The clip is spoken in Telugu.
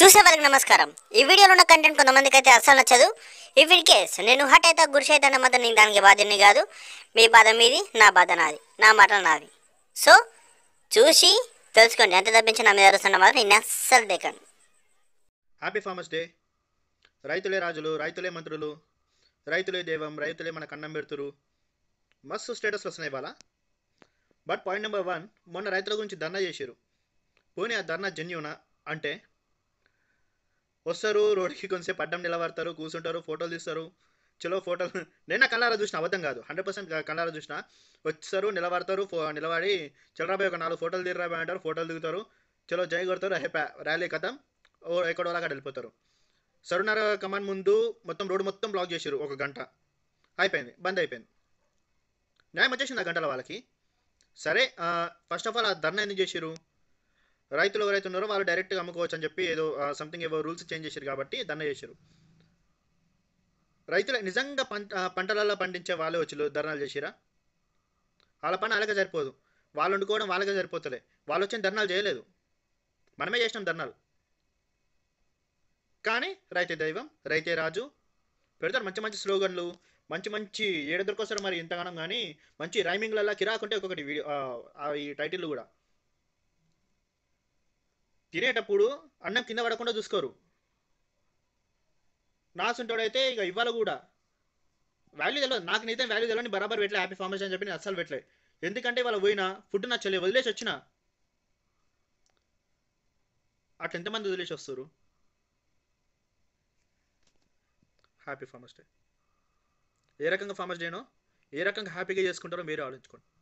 చూసే వారికి నమస్కారం ఈ వీడియోలో ఉన్న కంటెంట్ కొంతమందికి అయితే అస్సలు నచ్చదు ఇఫ్ ఇన్ కేస్ నేను హట్ అయితే గురి అయితే మాత్రం నేను దానికి బాధ్యని కాదు మీ బాధ మీది నా బాధ నాది నా మాటలు నాది సో చూసి తెలుసుకోండి ఎంత తప్పించి నా మీద అరుస్తున్న మాత్రం నేను అస్సలు దేకండి హ్యాపీ ఫార్మర్స్ డే రైతులే రాజులు రైతులే మంత్రులు రైతులే దేవం రైతులే మన కన్నం పెడుతురు మస్తు స్టేటస్ వస్తున్నాయి ఇవాళ బట్ పాయింట్ నెంబర్ వన్ మొన్న రైతుల గురించి ధర్నా చేశారు పోనీ ఆ ధర్నా జెన్యునా అంటే వస్తారు రోడ్కి కొంచెంసేపు అడ్డం నిలబడతారు కూర్చుంటారు ఫోటోలు తీస్తారు చలో ఫోటోలు నేను నా కళ్ళారా చూసిన అబద్ధం కాదు హండ్రెడ్ పర్సెంట్ కళ్ళారా చూసిన వచ్చారు నిలబడతారు ఫో నిలబడి చలరాబాయ్ ఒక నాలుగు ఫోటోలు తీరరాబాయ్ అంటారు ఫోటోలు దిగుతారు చలో జై కొడతారు హ్యాపీ ర్యాలీ కథం ఎక్కడో అక్కడ వెళ్ళిపోతారు సరునర కమాండ్ ముందు మొత్తం రోడ్డు మొత్తం బ్లాక్ చేశారు ఒక గంట అయిపోయింది బంద్ అయిపోయింది న్యాయం వచ్చేసింది ఆ గంటల వాళ్ళకి సరే ఫస్ట్ ఆఫ్ ఆల్ ఆ ధర్నా ఎందుకు చేశారు రైతులు ఎవరైతే ఉన్నారో వాళ్ళు డైరెక్ట్గా అమ్ముకోవచ్చు అని చెప్పి ఏదో సంథింగ్ ఏవో రూల్స్ చేంజ్ చేశారు కాబట్టి దండ చేశారు రైతులు నిజంగా పంట పంటలలో పండించే వాళ్ళే వచ్చి ధర్నాలు చేసిరా వాళ్ళ పని అలాగే సరిపోదు వాళ్ళు వండుకోవడం వాళ్ళకే సరిపోతలే వాళ్ళు వచ్చిన ధర్నాలు చేయలేదు మనమే చేసినాం ధర్నాలు కానీ రైతే దైవం రైతే రాజు పెడతారు మంచి మంచి స్లోగన్లు మంచి మంచి ఏడదొరికొస్తారు మరి ఇంతగానం కానీ మంచి రైమింగ్లల్లా కిరాకుంటే ఒక్కొక్కటి వీడియో ఈ టైటిల్ కూడా తినేటప్పుడు అన్నం కింద పడకుండా చూసుకోరు నాసుంటాడైతే ఇక ఇవ్వాలి కూడా వాల్యూ తెలియదు నాకు నీతే వాల్యూ తెలియని బరాబర్ పెట్టలే హ్యాపీ ఫార్మర్స్ అని చెప్పి నేను అస్సలు పెట్టలే ఎందుకంటే ఇవాళ పోయినా ఫుడ్ నచ్చలే వదిలేసి వచ్చిన అట్లా ఎంతమంది వదిలేసి వస్తారు హ్యాపీ ఫార్మర్స్ డే ఏ రకంగా ఫార్మర్స్ డేనో ఏ రకంగా హ్యాపీగా చేసుకుంటారో మీరు ఆలోచించుకోండి